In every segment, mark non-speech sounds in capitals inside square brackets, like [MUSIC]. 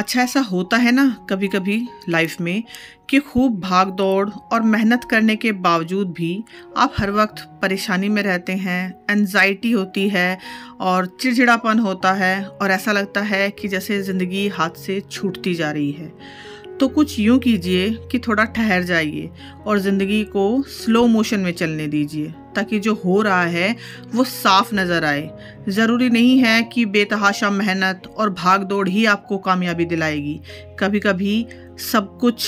अच्छा ऐसा होता है ना कभी कभी लाइफ में कि खूब भाग दौड़ और मेहनत करने के बावजूद भी आप हर वक्त परेशानी में रहते हैं एनजाइटी होती है और चिड़चिड़ापन होता है और ऐसा लगता है कि जैसे ज़िंदगी हाथ से छूटती जा रही है तो कुछ यूँ कीजिए कि थोड़ा ठहर जाइए और ज़िंदगी को स्लो मोशन में चलने दीजिए ताकि जो हो रहा है वो साफ नज़र आए ज़रूरी नहीं है कि बेतहाशा मेहनत और भाग दौड़ ही आपको कामयाबी दिलाएगी कभी कभी सब कुछ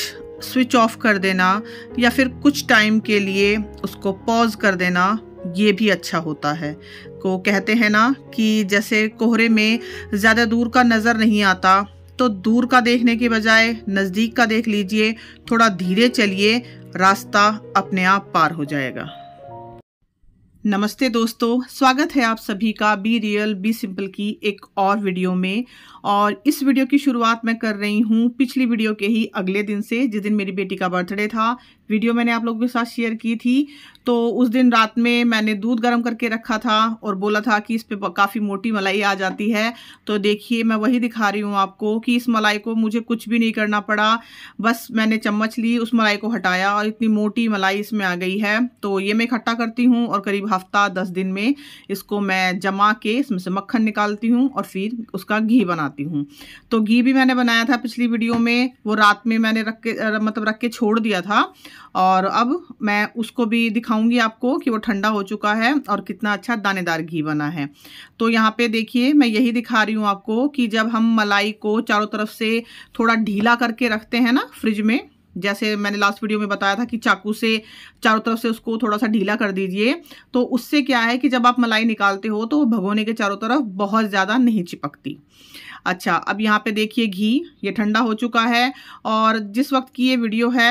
स्विच ऑफ कर देना या फिर कुछ टाइम के लिए उसको पॉज कर देना ये भी अच्छा होता है को कहते हैं ना कि जैसे कोहरे में ज़्यादा दूर का नज़र नहीं आता तो दूर का देखने के बजाय नज़दीक का देख लीजिए थोड़ा धीरे चलिए रास्ता अपने आप पार हो जाएगा नमस्ते दोस्तों स्वागत है आप सभी का बी रियल बी सिंपल की एक और वीडियो में और इस वीडियो की शुरुआत मैं कर रही हूँ पिछली वीडियो के ही अगले दिन से जिस दिन मेरी बेटी का बर्थडे था वीडियो मैंने आप लोगों के साथ शेयर की थी तो उस दिन रात में मैंने दूध गर्म करके रखा था और बोला था कि इस पर काफ़ी मोटी मलाई आ जाती है तो देखिए मैं वही दिखा रही हूँ आपको कि इस मलाई को मुझे कुछ भी नहीं करना पड़ा बस मैंने चम्मच ली उस मलाई को हटाया और इतनी मोटी मलाई इसमें आ गई है तो ये मैं इकट्ठा करती हूँ और करीब हफ्ता दस दिन में इसको मैं जमा के इसमें से मक्खन निकालती हूँ और फिर उसका घी बनाती हूँ तो घी भी मैंने बनाया था पिछली वीडियो में वो रात में मैंने रख के मतलब रख के छोड़ दिया था और अब मैं उसको भी दिखाऊंगी आपको कि वो ठंडा हो चुका है और कितना अच्छा दानेदार घी बना है तो यहाँ पे देखिए मैं यही दिखा रही हूँ आपको कि जब हम मलाई को चारों तरफ से थोड़ा ढीला करके रखते हैं ना फ्रिज में जैसे मैंने लास्ट वीडियो में बताया था कि चाकू से चारों तरफ से उसको थोड़ा सा ढीला कर दीजिए तो उससे क्या है कि जब आप मलाई निकालते हो तो भगोने के चारों तरफ बहुत ज़्यादा नहीं चिपकती अच्छा अब यहाँ पे देखिए घी ये ठंडा हो चुका है और जिस वक्त की ये वीडियो है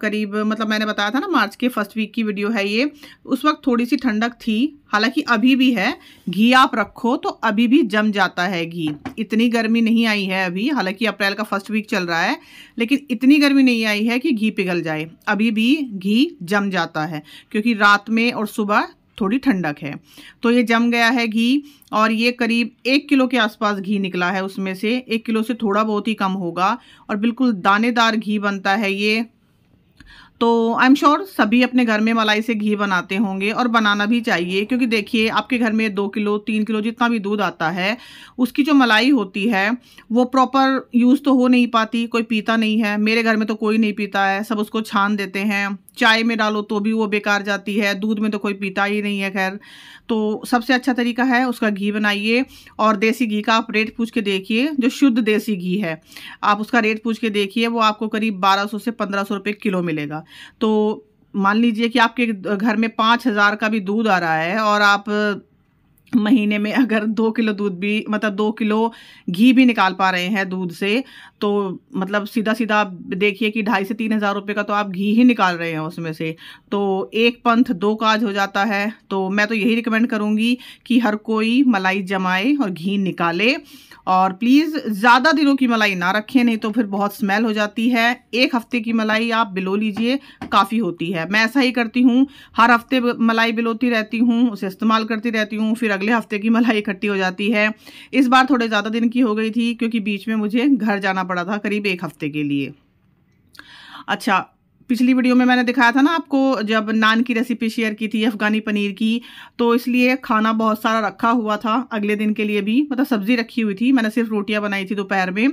करीब मतलब मैंने बताया था ना मार्च के फर्स्ट वीक की वीडियो है ये उस वक्त थोड़ी सी ठंडक थी हालांकि अभी भी है घी आप रखो तो अभी भी जम जाता है घी इतनी गर्मी नहीं आई है अभी हालांकि अप्रैल का फर्स्ट वीक चल रहा है लेकिन इतनी गर्मी नहीं आई है कि घी पिघल जाए अभी भी घी जम जाता है क्योंकि रात में और सुबह थोड़ी ठंडक है तो ये जम गया है घी और ये करीब एक किलो के आसपास घी निकला है उसमें से एक किलो से थोड़ा बहुत ही कम होगा और बिल्कुल दानेदार घी बनता है ये तो आई एम श्योर सभी अपने घर में मलाई से घी बनाते होंगे और बनाना भी चाहिए क्योंकि देखिए आपके घर में दो किलो तीन किलो जितना भी दूध आता है उसकी जो मलाई होती है वो प्रॉपर यूज़ तो हो नहीं पाती कोई पीता नहीं है मेरे घर में तो कोई नहीं पीता है सब उसको छान देते हैं चाय में डालो तो भी वो बेकार जाती है दूध में तो कोई पीता ही नहीं है खैर तो सबसे अच्छा तरीका है उसका घी बनाइए और देसी घी का आप रेट पूछ के देखिए जो शुद्ध देसी घी है आप उसका रेट पूछ के देखिए वो आपको करीब 1200 से 1500 रुपए किलो मिलेगा तो मान लीजिए कि आपके घर में पाँच हज़ार का भी दूध आ रहा है और आप महीने में अगर दो किलो दूध भी मतलब दो किलो घी भी निकाल पा रहे हैं दूध से तो मतलब सीधा सीधा आप देखिए कि ढाई से तीन हज़ार रुपये का तो आप घी ही निकाल रहे हैं उसमें से तो एक पंथ दो काज हो जाता है तो मैं तो यही रिकमेंड करूँगी कि हर कोई मलाई जमाए और घी निकाले और प्लीज़ ज़्यादा दिनों की मलाई ना रखें नहीं तो फिर बहुत स्मेल हो जाती है एक हफ़्ते की मलाई आप बिलो लीजिए काफ़ी होती है मैं ऐसा ही करती हूँ हर हफ्ते मलाई बिलोती रहती हूँ उसे इस्तेमाल करती रहती हूँ फिर अगले हफ्ते की मलाई इकट्ठी हो जाती है इस बार थोड़े ज़्यादा दिन की हो गई थी क्योंकि बीच में मुझे घर जाना पड़ा था करीब एक हफ्ते के लिए अच्छा पिछली वीडियो में मैंने दिखाया था ना आपको जब नान की रेसिपी शेयर की थी अफ़गानी पनीर की तो इसलिए खाना बहुत सारा रखा हुआ था अगले दिन के लिए भी मतलब सब्ज़ी रखी हुई थी मैंने सिर्फ रोटियां बनाई थी दोपहर में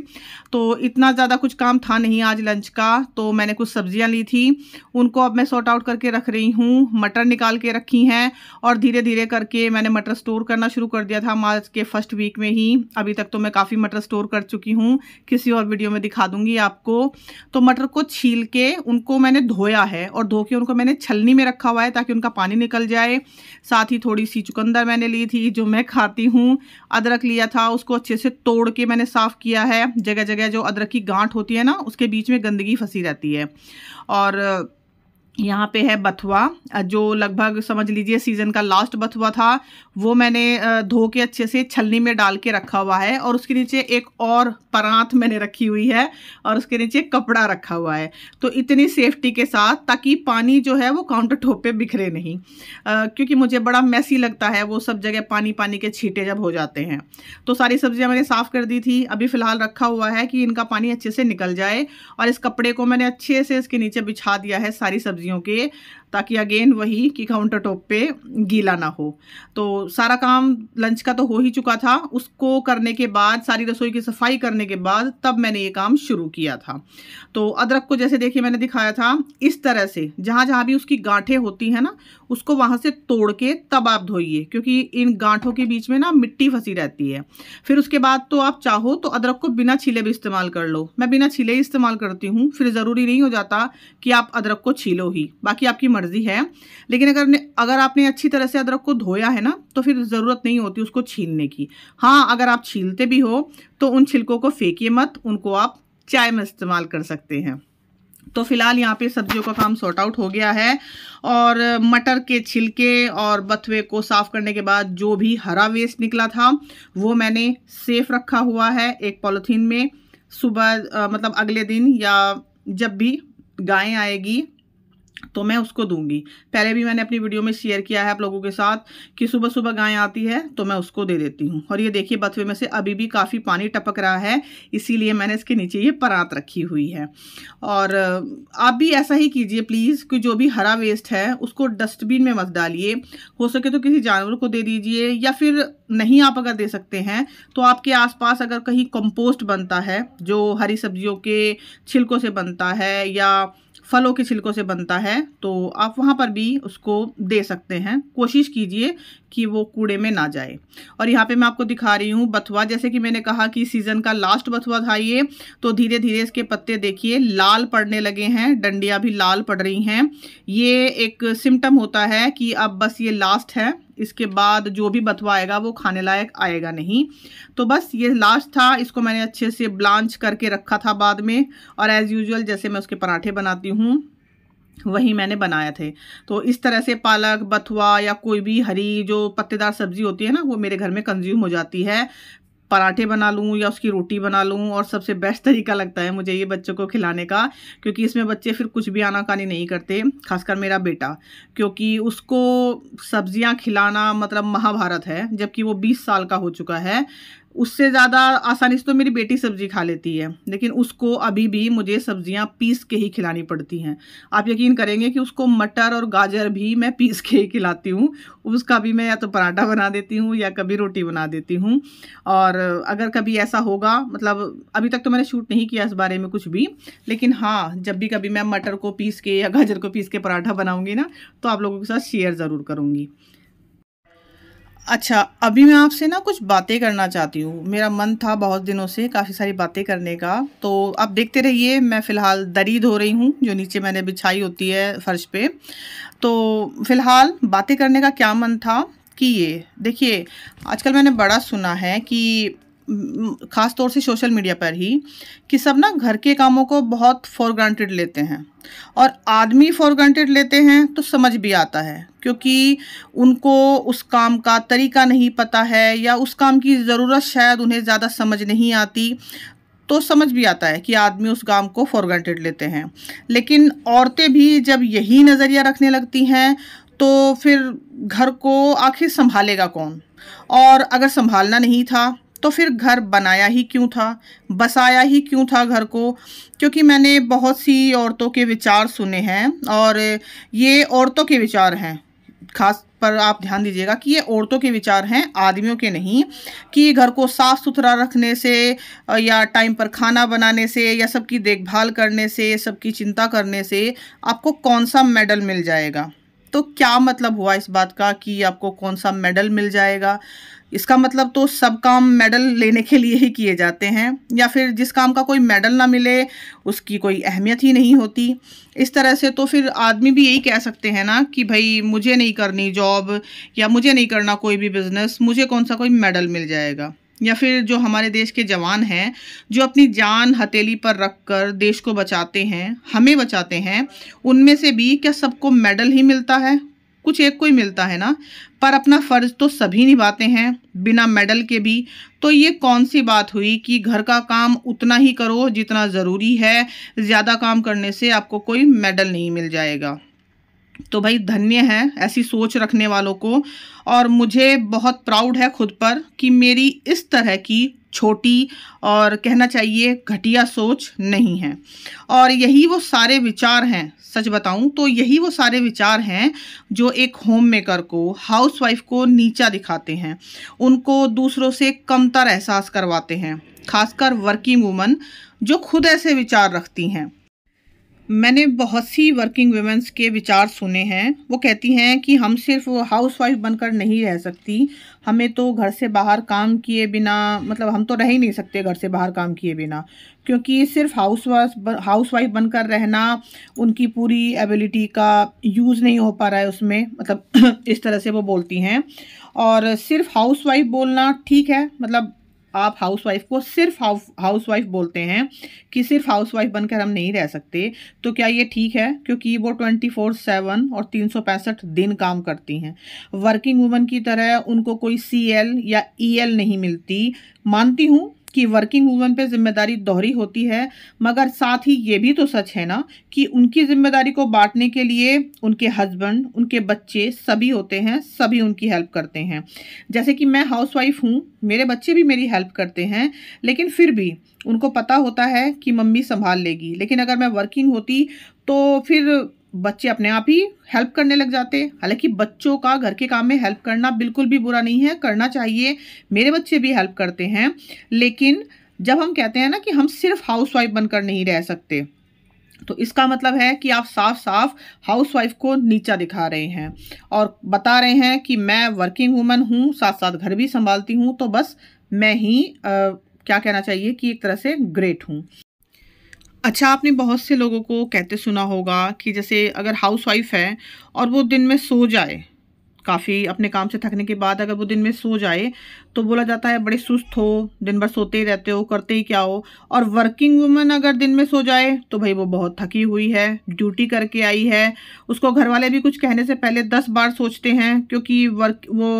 तो इतना ज़्यादा कुछ काम था नहीं आज लंच का तो मैंने कुछ सब्ज़ियाँ ली थी उनको अब मैं सॉर्ट आउट करके रख रही हूँ मटर निकाल के रखी हैं और धीरे धीरे करके मैंने मटर स्टोर करना शुरू कर दिया था मार्च के फर्स्ट वीक में ही अभी तक तो मैं काफ़ी मटर स्टोर कर चुकी हूँ किसी और वीडियो में दिखा दूंगी आपको तो मटर को छील के उनको मैंने धोया है और धो के उनको मैंने छलनी में रखा हुआ है ताकि उनका पानी निकल जाए साथ ही थोड़ी सी चुकंदर मैंने ली थी जो मैं खाती हूँ अदरक लिया था उसको अच्छे से तोड़ के मैंने साफ़ किया है जगह जगह जो अदरक की गांठ होती है ना उसके बीच में गंदगी फंसी रहती है और यहाँ पे है बथुआ जो लगभग समझ लीजिए सीज़न का लास्ट बथुआ था वो मैंने धो के अच्छे से छलनी में डाल के रखा हुआ है और उसके नीचे एक और परांत मैंने रखी हुई है और उसके नीचे कपड़ा रखा हुआ है तो इतनी सेफ्टी के साथ ताकि पानी जो है वो काउंटर टॉप पे बिखरे नहीं आ, क्योंकि मुझे बड़ा मैसी लगता है वो सब जगह पानी पानी के छीटे जब हो जाते हैं तो सारी सब्ज़ियाँ मैंने साफ़ कर दी थी अभी फ़िलहाल रखा हुआ है कि इनका पानी अच्छे से निकल जाए और इस कपड़े को मैंने अच्छे से इसके नीचे बिछा दिया है सारी सब्ज़ी सब्जियों के ताकि अगेन वही कि काउंटर टॉप पे गीला ना हो तो सारा काम लंच का तो हो ही चुका था उसको करने के बाद सारी रसोई की सफाई करने के बाद तब मैंने ये काम शुरू किया था तो अदरक को जैसे देखिए मैंने दिखाया था इस तरह से जहाँ जहाँ भी उसकी गांठें होती हैं ना उसको वहाँ से तोड़ के तब आप धोइए क्योंकि इन गांठों के बीच में ना मिट्टी फंसी रहती है फिर उसके बाद तो आप चाहो तो अदरक को बिना छीले भी इस्तेमाल कर लो मैं बिना छीले ही इस्तेमाल करती हूँ फिर ज़रूरी नहीं हो जाता कि आप अदरक को छीलो ही बाकी आपकी मर्ज़ी है लेकिन अगर अगर आपने अच्छी तरह से अदरक को धोया है ना तो फिर ज़रूरत नहीं होती उसको छीलने की हाँ अगर आप छीलते भी हो तो उन छिलकों को फेंकिए मत उनको आप चाय में इस्तेमाल कर सकते हैं तो फिलहाल यहाँ पे सब्जियों का काम सॉर्ट आउट हो गया है और मटर के छिलके और बथवे को साफ़ करने के बाद जो भी हरा वेस्ट निकला था वो मैंने सेफ़ रखा हुआ है एक पॉलिथीन में सुबह मतलब अगले दिन या जब भी गाय आएगी तो मैं उसको दूंगी पहले भी मैंने अपनी वीडियो में शेयर किया है आप लोगों के साथ कि सुबह सुबह गाय आती है तो मैं उसको दे देती हूँ और ये देखिए बथवे में से अभी भी काफ़ी पानी टपक रहा है इसीलिए मैंने इसके नीचे ये परात रखी हुई है और आप भी ऐसा ही कीजिए प्लीज़ कि जो भी हरा वेस्ट है उसको डस्टबिन में मत डालिए हो सके तो किसी जानवर को दे दीजिए या फिर नहीं आप अगर दे सकते हैं तो आपके आसपास अगर कहीं कंपोस्ट बनता है जो हरी सब्जियों के छिलकों से बनता है या फलों के छिलकों से बनता है तो आप वहाँ पर भी उसको दे सकते हैं कोशिश कीजिए कि वो कूड़े में ना जाए और यहाँ पे मैं आपको दिखा रही हूँ बथुआ जैसे कि मैंने कहा कि सीज़न का लास्ट बथुआ था ये तो धीरे धीरे इसके पत्ते देखिए लाल पड़ने लगे हैं डंडियाँ भी लाल पड़ रही हैं ये एक सिम्टम होता है कि अब बस ये लास्ट है इसके बाद जो भी बथवाएगा वो खाने लायक आएगा नहीं तो बस ये लास्ट था इसको मैंने अच्छे से ब्लांच करके रखा था बाद में और एज़ यूजल जैसे मैं उसके पराठे बनाती हूँ वही मैंने बनाए थे तो इस तरह से पालक बथुआ या कोई भी हरी जो पत्तेदार सब्ज़ी होती है ना वो मेरे घर में कंज्यूम हो जाती है पराठे बना लूँ या उसकी रोटी बना लूँ और सबसे बेस्ट तरीका लगता है मुझे ये बच्चों को खिलाने का क्योंकि इसमें बच्चे फिर कुछ भी आनाकानी नहीं करते खासकर मेरा बेटा क्योंकि उसको सब्जियां खिलाना मतलब महाभारत है जबकि वो 20 साल का हो चुका है उससे ज़्यादा आसानी से तो मेरी बेटी सब्ज़ी खा लेती है लेकिन उसको अभी भी मुझे सब्ज़ियाँ पीस के ही खिलानी पड़ती हैं आप यकीन करेंगे कि उसको मटर और गाजर भी मैं पीस के ही खिलाती हूँ उसका भी मैं या तो पराठा बना देती हूँ या कभी रोटी बना देती हूँ और अगर कभी ऐसा होगा मतलब अभी तक तो मैंने शूट नहीं किया इस बारे में कुछ भी लेकिन हाँ जब भी कभी मैं मटर को पीस के या गाजर को पीस के पराठा बनाऊँगी ना तो आप लोगों के साथ शेयर ज़रूर करूँगी अच्छा अभी मैं आपसे ना कुछ बातें करना चाहती हूँ मेरा मन था बहुत दिनों से काफ़ी सारी बातें करने का तो आप देखते रहिए मैं फ़िलहाल दरी धो रही हूँ जो नीचे मैंने बिछाई होती है फ़र्श पे तो फ़िलहाल बातें करने का क्या मन था कि ये देखिए आजकल मैंने बड़ा सुना है कि ख़ास तौर से सोशल मीडिया पर ही कि सब ना घर के कामों को बहुत फॉर ग्रांटेड लेते हैं और आदमी फॉर ग्रांटेड लेते हैं तो समझ भी आता है क्योंकि उनको उस काम का तरीका नहीं पता है या उस काम की ज़रूरत शायद उन्हें ज़्यादा समझ नहीं आती तो समझ भी आता है कि आदमी उस काम को फॉर ग्रांटेड लेते हैं लेकिन औरतें भी जब यही नज़रिया रखने लगती हैं तो फिर घर को आखिर संभालेगा कौन और अगर संभालना नहीं था तो फिर घर बनाया ही क्यों था बसाया ही क्यों था घर को क्योंकि मैंने बहुत सी औरतों के विचार सुने हैं और ये औरतों के विचार हैं खास पर आप ध्यान दीजिएगा कि ये औरतों के विचार हैं आदमियों के नहीं कि घर को साफ़ सुथरा रखने से या टाइम पर खाना बनाने से या सबकी देखभाल करने से सबकी चिंता करने से आपको कौन सा मेडल मिल जाएगा तो क्या मतलब हुआ इस बात का कि आपको कौन सा मेडल मिल जाएगा इसका मतलब तो सब काम मेडल लेने के लिए ही किए जाते हैं या फिर जिस काम का कोई मेडल ना मिले उसकी कोई अहमियत ही नहीं होती इस तरह से तो फिर आदमी भी यही कह सकते हैं ना कि भाई मुझे नहीं करनी जॉब या मुझे नहीं करना कोई भी बिज़नेस मुझे कौन सा कोई मेडल मिल जाएगा या फिर जो हमारे देश के जवान हैं जो अपनी जान हथेली पर रख कर देश को बचाते हैं हमें बचाते हैं उनमें से भी क्या सबको मेडल ही मिलता है कुछ एक को ही मिलता है ना पर अपना फ़र्ज तो सभी निभाते हैं बिना मेडल के भी तो ये कौन सी बात हुई कि घर का काम उतना ही करो जितना ज़रूरी है ज़्यादा काम करने से आपको कोई मेडल नहीं मिल जाएगा तो भाई धन्य है ऐसी सोच रखने वालों को और मुझे बहुत प्राउड है खुद पर कि मेरी इस तरह की छोटी और कहना चाहिए घटिया सोच नहीं है और यही वो सारे विचार हैं सच बताऊं तो यही वो सारे विचार हैं जो एक होम मेकर को हाउसवाइफ को नीचा दिखाते हैं उनको दूसरों से कमतर एहसास करवाते हैं खासकर वर्किंग वूमन जो खुद ऐसे विचार रखती हैं मैंने बहुत सी वर्किंग वुमेंस के विचार सुने हैं वो कहती हैं कि हम सिर्फ हाउस वाइफ बनकर नहीं रह सकती हमें तो घर से बाहर काम किए बिना मतलब हम तो रह ही नहीं सकते घर से बाहर काम किए बिना क्योंकि सिर्फ हाउस हाउस वाइफ बनकर रहना उनकी पूरी एबिलिटी का यूज़ नहीं हो पा रहा है उसमें मतलब [CLEARS THROAT] इस तरह से वो बोलती हैं और सिर्फ हाउस वाइफ बोलना ठीक है मतलब आप हाउसवाइफ को सिर्फ हाउस वाइफ बोलते हैं कि सिर्फ हाउसवाइफ बनकर हम नहीं रह सकते तो क्या ये ठीक है क्योंकि वो ट्वेंटी फोर सेवन और तीन सौ पैंसठ दिन काम करती हैं वर्किंग वूमन की तरह उनको कोई सी एल या ई e एल नहीं मिलती मानती हूँ कि वर्किंग वूमेन पे जिम्मेदारी दोहरी होती है मगर साथ ही ये भी तो सच है ना कि उनकी जिम्मेदारी को बांटने के लिए उनके हस्बैंड उनके बच्चे सभी होते हैं सभी उनकी हेल्प करते हैं जैसे कि मैं हाउसवाइफ हूँ मेरे बच्चे भी मेरी हेल्प करते हैं लेकिन फिर भी उनको पता होता है कि मम्मी संभाल लेगी लेकिन अगर मैं वर्किंग होती तो फिर बच्चे अपने आप ही हेल्प करने लग जाते हालांकि बच्चों का घर के काम में हेल्प करना बिल्कुल भी बुरा नहीं है करना चाहिए मेरे बच्चे भी हेल्प करते हैं लेकिन जब हम कहते हैं ना कि हम सिर्फ हाउसवाइफ बनकर नहीं रह सकते तो इसका मतलब है कि आप साफ साफ हाउसवाइफ को नीचा दिखा रहे हैं और बता रहे हैं कि मैं वर्किंग वूमन हूँ साथ साथ घर भी संभालती हूँ तो बस मैं ही आ, क्या कहना चाहिए कि एक तरह से ग्रेट हूँ अच्छा आपने बहुत से लोगों को कहते सुना होगा कि जैसे अगर हाउस वाइफ है और वो दिन में सो जाए काफ़ी अपने काम से थकने के बाद अगर वो दिन में सो जाए तो बोला जाता है बड़े सुस्त हो दिन भर सोते ही रहते हो करते ही क्या हो और वर्किंग वुमन अगर दिन में सो जाए तो भाई वो बहुत थकी हुई है ड्यूटी करके आई है उसको घर वाले भी कुछ कहने से पहले दस बार सोचते हैं क्योंकि वर्क वो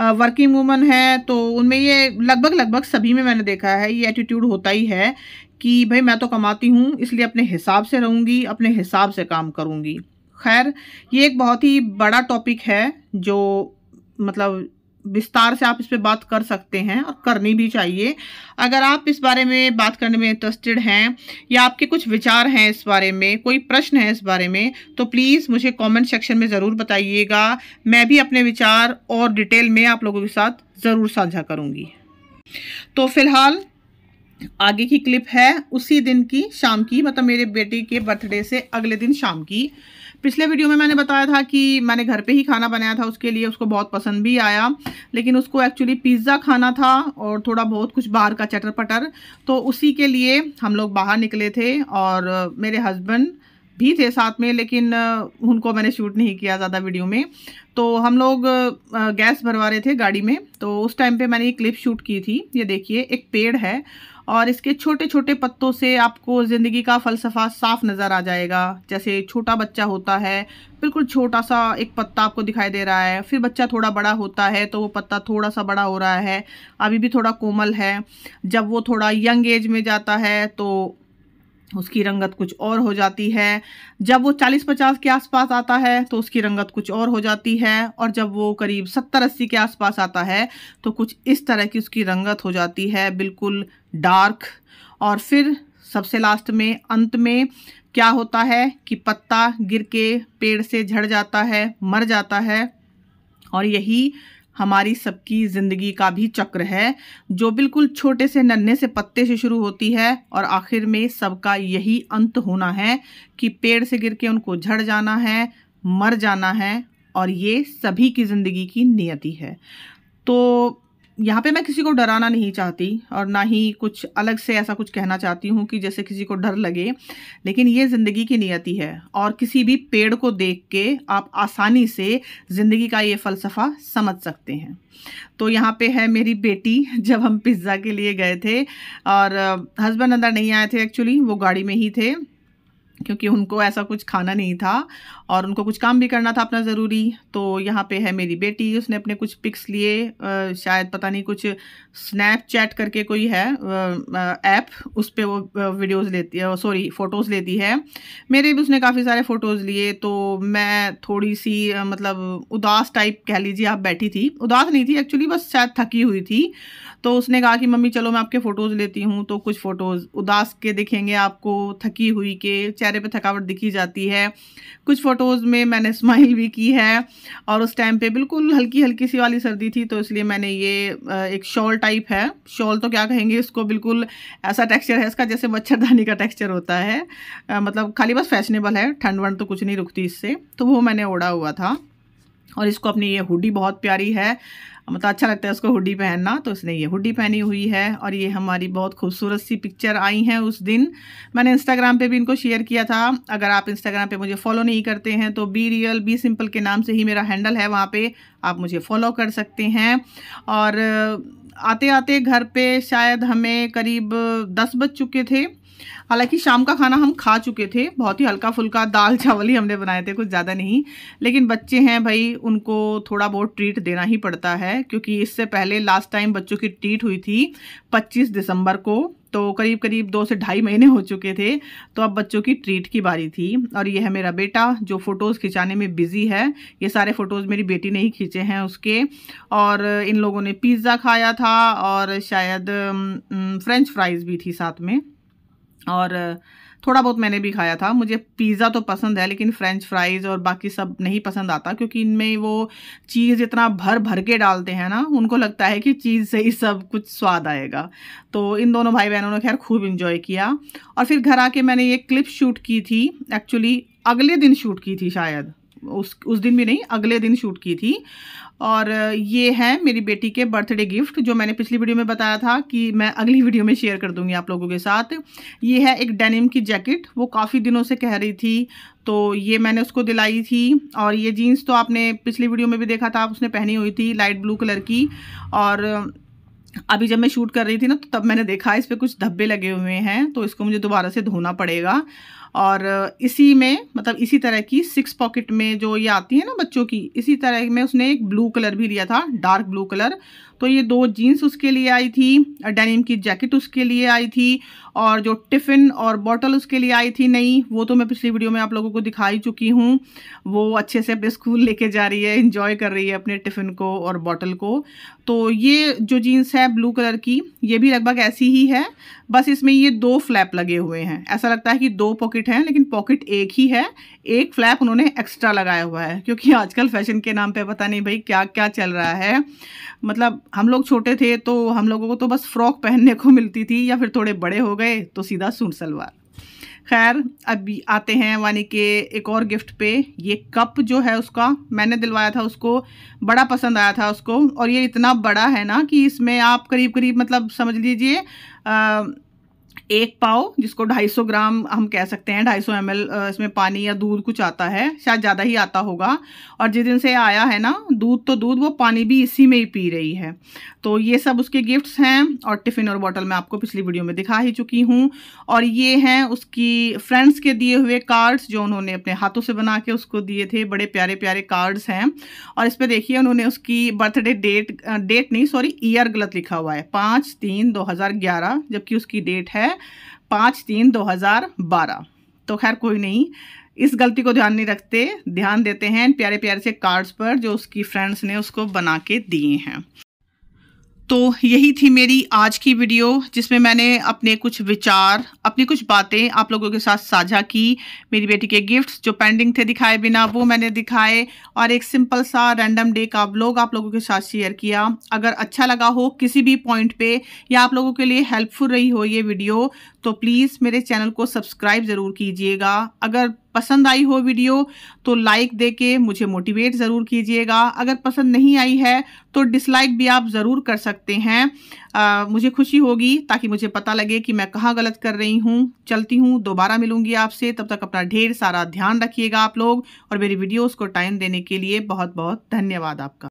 आ, वर्किंग वुमन है तो उनमें ये लगभग लगभग सभी में मैंने देखा है ये एटीट्यूड होता ही है कि भाई मैं तो कमाती हूँ इसलिए अपने हिसाब से रहूँगी अपने हिसाब से काम करूँगी खैर ये एक बहुत ही बड़ा टॉपिक है जो मतलब विस्तार से आप इस पर बात कर सकते हैं और करनी भी चाहिए अगर आप इस बारे में बात करने में इंटरेस्टेड हैं या आपके कुछ विचार हैं इस बारे में कोई प्रश्न है इस बारे में तो प्लीज़ मुझे कमेंट सेक्शन में ज़रूर बताइएगा मैं भी अपने विचार और डिटेल में आप लोगों के साथ ज़रूर साझा करूँगी तो फ़िलहाल आगे की क्लिप है उसी दिन की शाम की मतलब मेरे बेटे के बर्थडे से अगले दिन शाम की पिछले वीडियो में मैंने बताया था कि मैंने घर पे ही खाना बनाया था उसके लिए उसको बहुत पसंद भी आया लेकिन उसको एक्चुअली पिज़्ज़ा खाना था और थोड़ा बहुत कुछ बाहर का चटर पटर तो उसी के लिए हम लोग बाहर निकले थे और मेरे हस्बैंड भी थे साथ में लेकिन उनको मैंने शूट नहीं किया ज़्यादा वीडियो में तो हम लोग गैस भरवा रहे थे गाड़ी में तो उस टाइम पर मैंने ये क्लिप शूट की थी ये देखिए एक पेड़ है और इसके छोटे छोटे पत्तों से आपको ज़िंदगी का फ़लसफ़ा साफ नज़र आ जाएगा जैसे छोटा बच्चा होता है बिल्कुल छोटा सा एक पत्ता आपको दिखाई दे रहा है फिर बच्चा थोड़ा बड़ा होता है तो वो पत्ता थोड़ा सा बड़ा हो रहा है अभी भी थोड़ा कोमल है जब वो थोड़ा यंग एज में जाता है तो उसकी रंगत कुछ और हो जाती है जब वो 40-50 के आसपास आता है तो उसकी रंगत कुछ और हो जाती है और जब वो करीब 70-80 के आसपास आता है तो कुछ इस तरह की उसकी रंगत हो जाती है बिल्कुल डार्क और फिर सबसे लास्ट में अंत में क्या होता है कि पत्ता गिर के पेड़ से झड़ जाता है मर जाता है और यही हमारी सबकी ज़िंदगी का भी चक्र है जो बिल्कुल छोटे से नन्हे से पत्ते से शुरू होती है और आखिर में सबका यही अंत होना है कि पेड़ से गिर के उनको झड़ जाना है मर जाना है और ये सभी की ज़िंदगी की नियति है तो यहाँ पे मैं किसी को डराना नहीं चाहती और ना ही कुछ अलग से ऐसा कुछ कहना चाहती हूँ कि जैसे किसी को डर लगे लेकिन ये ज़िंदगी की नियति है और किसी भी पेड़ को देख के आप आसानी से ज़िंदगी का ये फ़लसफ़ा समझ सकते हैं तो यहाँ पे है मेरी बेटी जब हम पिज़्ज़ा के लिए गए थे और हस्बैंड अंदर नहीं आए थे एक्चुअली वो गाड़ी में ही थे क्योंकि उनको ऐसा कुछ खाना नहीं था और उनको कुछ काम भी करना था अपना ज़रूरी तो यहाँ पे है मेरी बेटी उसने अपने कुछ पिक्स लिए शायद पता नहीं कुछ स्नैपचैट करके कोई है ऐप उस पर वो वीडियोस लेती है सॉरी फ़ोटोज़ लेती है मेरे भी उसने काफ़ी सारे फ़ोटोज़ लिए तो मैं थोड़ी सी मतलब उदास टाइप कह लीजिए आप बैठी थी उदास नहीं थी एक्चुअली बस शायद थकी हुई थी तो उसने कहा कि मम्मी चलो मैं आपके फ़ोटोज़ लेती हूँ तो कुछ फ़ोटोज़ उदास के दिखेंगे आपको थकी हुई के चेहरे पे थकावट दिखी जाती है कुछ फ़ोटोज़ में मैंने स्माइल [LAUGHS] भी की है और उस टाइम पे बिल्कुल हल्की हल्की सी वाली सर्दी थी तो इसलिए मैंने ये एक शॉल टाइप है शॉल तो क्या कहेंगे इसको बिल्कुल ऐसा टेक्स्चर है इसका जैसे मच्छरदानी का टेक्स्चर होता है मतलब खाली बस फैशनेबल है ठंड वंड तो कुछ नहीं रुकती इससे तो वो मैंने ओढ़ा हुआ था और इसको अपनी ये हुडी बहुत प्यारी है मतलब अच्छा लगता है उसको हुडी पहनना तो उसने ये हुडी पहनी हुई है और ये हमारी बहुत खूबसूरत सी पिक्चर आई हैं उस दिन मैंने इंस्टाग्राम पे भी इनको शेयर किया था अगर आप इंस्टाग्राम पे मुझे फॉलो नहीं करते हैं तो बी रियल बी सिंपल के नाम से ही मेरा हैंडल है वहाँ पे आप मुझे फॉलो कर सकते हैं और आते आते घर पे शायद हमें करीब दस बज चुके थे हालांकि शाम का खाना हम खा चुके थे बहुत ही हल्का फुल्का दाल चावल ही हमने बनाए थे कुछ ज़्यादा नहीं लेकिन बच्चे हैं भाई उनको थोड़ा बहुत ट्रीट देना ही पड़ता है क्योंकि इससे पहले लास्ट टाइम बच्चों की ट्रीट हुई थी 25 दिसंबर को तो करीब करीब दो से ढाई महीने हो चुके थे तो अब बच्चों की ट्रीट की बारी थी और ये है मेरा बेटा जो फ़ोटोज़ खिंचाने में बिज़ी है ये सारे फ़ोटोज़ मेरी बेटी ने ही खींचे हैं उसके और इन लोगों ने पिज़्ज़ा खाया था और शायद फ्रेंच फ्राइज़ भी थी साथ में और थोड़ा बहुत मैंने भी खाया था मुझे पिज़्ज़ा तो पसंद है लेकिन फ्रेंच फ्राइज़ और बाकी सब नहीं पसंद आता क्योंकि इनमें वो चीज़ इतना भर भर के डालते हैं ना उनको लगता है कि चीज़ से ही सब कुछ स्वाद आएगा तो इन दोनों भाई बहनों ने खैर खूब इन्जॉय किया और फिर घर आके मैंने ये क्लिप शूट की थी एक्चुअली अगले दिन शूट की थी शायद उस उस दिन भी नहीं अगले दिन शूट की थी और ये है मेरी बेटी के बर्थडे गिफ्ट जो मैंने पिछली वीडियो में बताया था कि मैं अगली [LAUGHS] वीडियो में शेयर कर दूंगी आप लोगों के साथ ये है एक डेनिम की जैकेट वो काफ़ी दिनों से कह रही थी तो ये मैंने उसको दिलाई थी और ये जीन्स तो आपने पिछली वीडियो में भी देखा था उसने पहनी हुई थी लाइट ब्लू कलर की और अभी जब मैं शूट कर रही थी ना तो तब मैंने देखा इस पर कुछ धब्बे लगे हुए हैं तो इसको मुझे दोबारा से धोना पड़ेगा और इसी में मतलब इसी तरह की सिक्स पॉकेट में जो ये आती है ना बच्चों की इसी तरह में उसने एक ब्लू कलर भी लिया था डार्क ब्लू कलर तो ये दो जीन्स उसके लिए आई थी डेनिम की जैकेट उसके लिए आई थी और जो टिफ़िन और बॉटल उसके लिए आई थी नई वो तो मैं पिछली वीडियो में आप लोगों को दिखाई चुकी हूँ वो अच्छे से अपने स्कूल लेके जा रही है इन्जॉय कर रही है अपने टिफ़िन को और बॉटल को तो ये जो जीन्स है ब्लू कलर की ये भी लगभग ऐसी ही है बस इसमें ये दो फ्लैप लगे हुए हैं ऐसा लगता है कि दो पॉकेट हैं लेकिन पॉकेट एक ही है एक फ्लैप उन्होंने एक्स्ट्रा लगाया हुआ है क्योंकि आजकल फैशन के नाम पे पता नहीं भाई क्या क्या चल रहा है मतलब हम लोग छोटे थे तो हम लोगों को तो बस फ्रॉक पहनने को मिलती थी या फिर थोड़े बड़े हो गए गए तो सीधा सूट सलवार खैर अब आते हैं यानी के एक और गिफ्ट पे ये कप जो है उसका मैंने दिलवाया था उसको बड़ा पसंद आया था उसको और ये इतना बड़ा है ना कि इसमें आप करीब करीब मतलब समझ लीजिए एक पाव जिसको 250 ग्राम हम कह सकते हैं 250 एम इसमें पानी या दूध कुछ आता है शायद ज़्यादा ही आता होगा और जिस दिन से आया है ना दूध तो दूध वो पानी भी इसी में ही पी रही है तो ये सब उसके गिफ्ट्स हैं और टिफ़िन और बॉटल मैं आपको पिछली वीडियो में दिखा ही चुकी हूँ और ये हैं उसकी फ्रेंड्स के दिए हुए कार्ड्स जो उन्होंने अपने हाथों से बना के उसको दिए थे बड़े प्यारे प्यारे कार्ड्स हैं और इस पर देखिए उन्होंने उसकी बर्थडे डेट डेट नहीं सॉरी ईयर गलत लिखा हुआ है पाँच तीन दो हज़ार ग्यारह जबकि उसकी डेट है पाँच तीन दो हज़ार बारह तो खैर कोई नहीं इस गलती को ध्यान नहीं रखते ध्यान देते हैं प्यारे प्यारे से कार्ड्स पर जो उसकी फ्रेंड्स ने उसको बना के दिए हैं तो यही थी मेरी आज की वीडियो जिसमें मैंने अपने कुछ विचार अपनी कुछ बातें आप लोगों के साथ साझा की मेरी बेटी के गिफ्ट्स जो पेंडिंग थे दिखाए बिना वो मैंने दिखाए और एक सिंपल सा रैंडम डे का ब्लॉग आप लोगों के साथ शेयर किया अगर अच्छा लगा हो किसी भी पॉइंट पे या आप लोगों के लिए हेल्पफुल रही हो ये वीडियो तो प्लीज़ मेरे चैनल को सब्सक्राइब ज़रूर कीजिएगा अगर पसंद आई हो वीडियो तो लाइक दे के मुझे मोटिवेट ज़रूर कीजिएगा अगर पसंद नहीं आई है तो डिसलाइक भी आप ज़रूर कर सकते हैं आ, मुझे खुशी होगी ताकि मुझे पता लगे कि मैं कहाँ गलत कर रही हूँ चलती हूँ दोबारा मिलूँगी आपसे तब तक अपना ढेर सारा ध्यान रखिएगा आप लोग और मेरी वीडियोज़ को टाइम देने के लिए बहुत बहुत धन्यवाद आपका